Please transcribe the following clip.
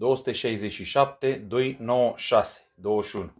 267, 296, 21.